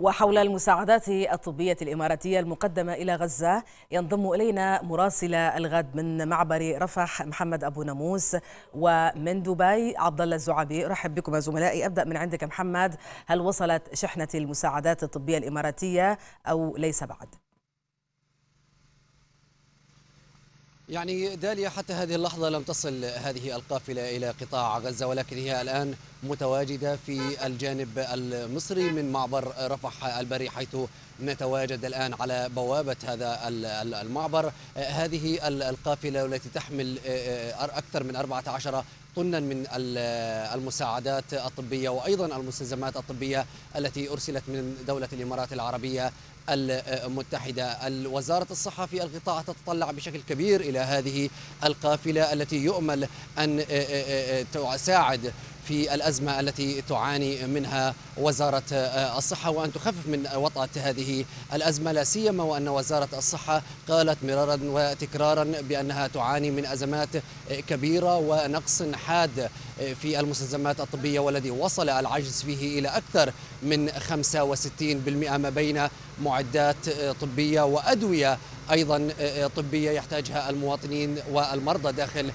وحول المساعدات الطبية الإماراتية المقدمة إلى غزة ينضم إلينا مراسل الغد من معبر رفح محمد أبو ناموس ومن دبي عبد الله الزعبي رحب بكم زملائي أبدأ من عندك محمد هل وصلت شحنة المساعدات الطبية الإماراتية أو ليس بعد؟ يعني داليا حتى هذه اللحظة لم تصل هذه القافلة إلى قطاع غزة ولكن هي الآن متواجدة في الجانب المصري من معبر رفح البري حيث نتواجد الآن على بوابة هذا المعبر هذه القافلة التي تحمل أكثر من 14 طنا من المساعدات الطبية وأيضا المستلزمات الطبية التي أرسلت من دولة الإمارات العربية المتحدة وزارة الصحة في القطاع تتطلع بشكل كبير إلى هذه القافلة التي يؤمل أن آه، آه، آه، تساعد في الأزمة التي تعاني منها وزارة الصحة وأن تخفف من وطأة هذه الأزمة لا سيما وأن وزارة الصحة قالت مرارا وتكرارا بأنها تعاني من أزمات كبيرة ونقص حاد في المستلزمات الطبية والذي وصل العجز فيه إلى أكثر من 65% ما بين معدات طبية وأدوية ايضا طبيه يحتاجها المواطنين والمرضى داخل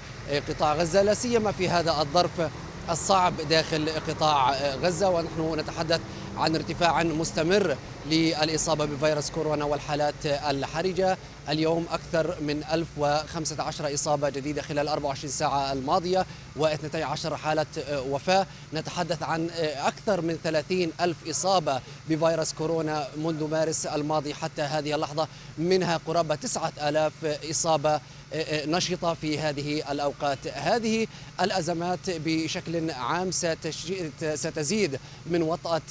قطاع غزه لا سيما في هذا الظرف الصعب داخل قطاع غزه ونحن نتحدث عن ارتفاع مستمر للإصابة بفيروس كورونا والحالات الحرجة اليوم أكثر من 1015 إصابة جديدة خلال 24 ساعة الماضية و12 حالة وفاة نتحدث عن أكثر من 30 ألف إصابة بفيروس كورونا منذ مارس الماضي حتى هذه اللحظة منها قرابة 9000 إصابة نشطة في هذه الأوقات هذه الأزمات بشكل عام ستزيد من وطأة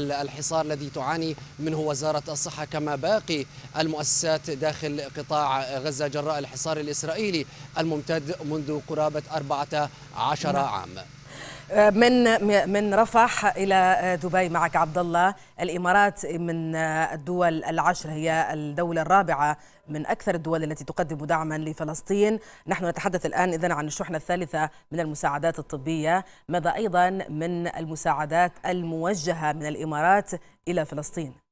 الحصار الذي تعاني منه وزارة الصحة كما باقي المؤسسات داخل قطاع غزة جراء الحصار الإسرائيلي الممتد منذ قرابة 14 نعم. عام آه، من من رفح الى آه، دبي معك عبد الله الامارات من آه، الدول العشر هي الدوله الرابعه من اكثر الدول التي تقدم دعما لفلسطين نحن نتحدث الان اذا عن الشحنه الثالثه من المساعدات الطبيه ماذا ايضا من المساعدات الموجهه من الامارات الى فلسطين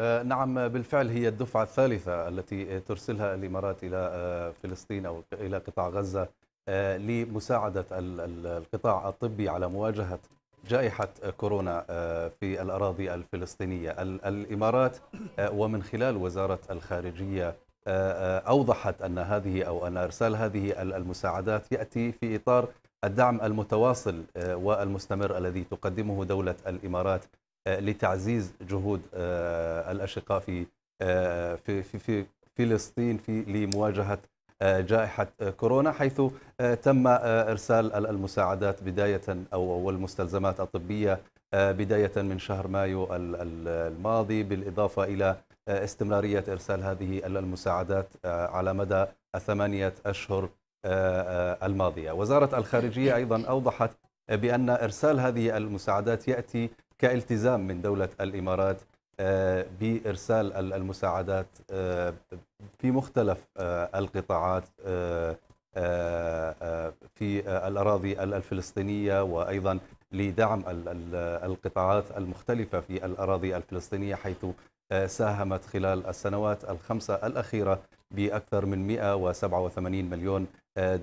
آه، نعم بالفعل هي الدفعة الثالثة التي ترسلها الإمارات إلى آه، فلسطين أو إلى قطاع غزة آه، لمساعدة القطاع الطبي على مواجهة جائحة كورونا في الأراضي الفلسطينية الإمارات ومن خلال وزارة الخارجية أوضحت أن هذه أو أن إرسال هذه المساعدات يأتي في إطار الدعم المتواصل والمستمر الذي تقدمه دولة الإمارات آه، لتعزيز جهود آه، الاشقاء آه، في في في فلسطين في لمواجهه جائحه كورونا حيث تم ارسال المساعدات بدايه او والمستلزمات الطبيه بدايه من شهر مايو الماضي بالاضافه الى استمراريه ارسال هذه المساعدات على مدى الثمانيه اشهر الماضيه. وزاره الخارجيه إيه. ايضا اوضحت بان ارسال هذه المساعدات ياتي كالتزام من دولة الإمارات آه، بإرسال المساعدات آه، في مختلف آه، القطاعات في الأراضي الفلسطينية وأيضا لدعم القطاعات المختلفة في الأراضي الفلسطينية حيث ساهمت خلال السنوات الخمسة الأخيرة بأكثر من 187 مليون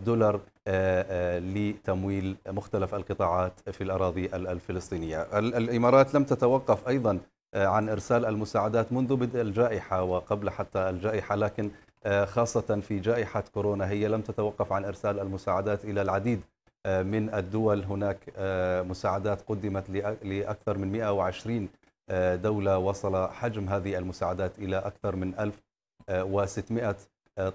دولار آه، آه، لتمويل مختلف القطاعات في الأراضي الفلسطينية الإمارات لم تتوقف أيضا آه، عن إرسال المساعدات منذ بدء الجائحة وقبل حتى الجائحة لكن خاصة في جائحة كورونا هي لم تتوقف عن إرسال المساعدات إلى العديد من الدول هناك مساعدات قدمت لأكثر من 120 دولة وصل حجم هذه المساعدات إلى أكثر من 1600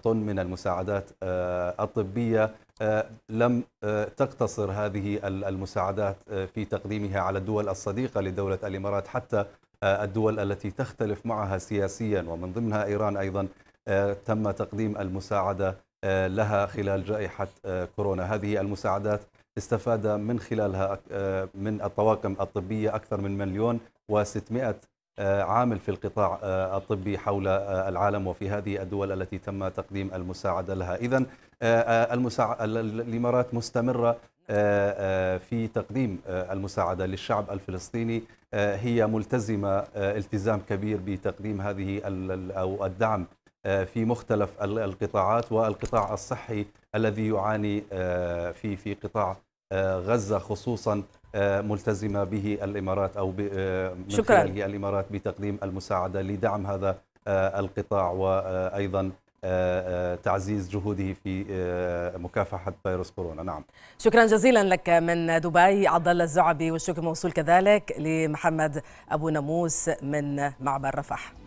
طن من المساعدات آه، الطبية آه، لم آه، تقتصر هذه المساعدات في تقديمها على الدول الصديقة لدولة الإمارات حتى الدول التي تختلف معها سياسيا ومن ضمنها إيران أيضا تم تقديم المساعدة لها خلال جائحة كورونا هذه المساعدات استفاد من خلالها من الطواقم الطبية أكثر من مليون وستمائة آه، عامل في القطاع آه، الطبي حول آه، العالم وفي هذه الدول التي تم تقديم المساعدة لها إذا الإمارات مستمرة في تقديم المساعدة للشعب الفلسطيني هي ملتزمة التزام كبير بتقديم هذه أو الدعم في مختلف القطاعات والقطاع الصحي الذي يعاني في في قطاع آه، غزة خصوصا آه، ملتزمة به الإمارات أو آه، من شكرا. خلاله الإمارات بتقديم المساعدة لدعم هذا القطاع وأيضا تعزيز جهوده في مكافحة فيروس كورونا نعم شكرا جزيلا لك من دبي عبد الله الزعبي والشكر موصول كذلك لمحمد أبو ناموس من معبر رفح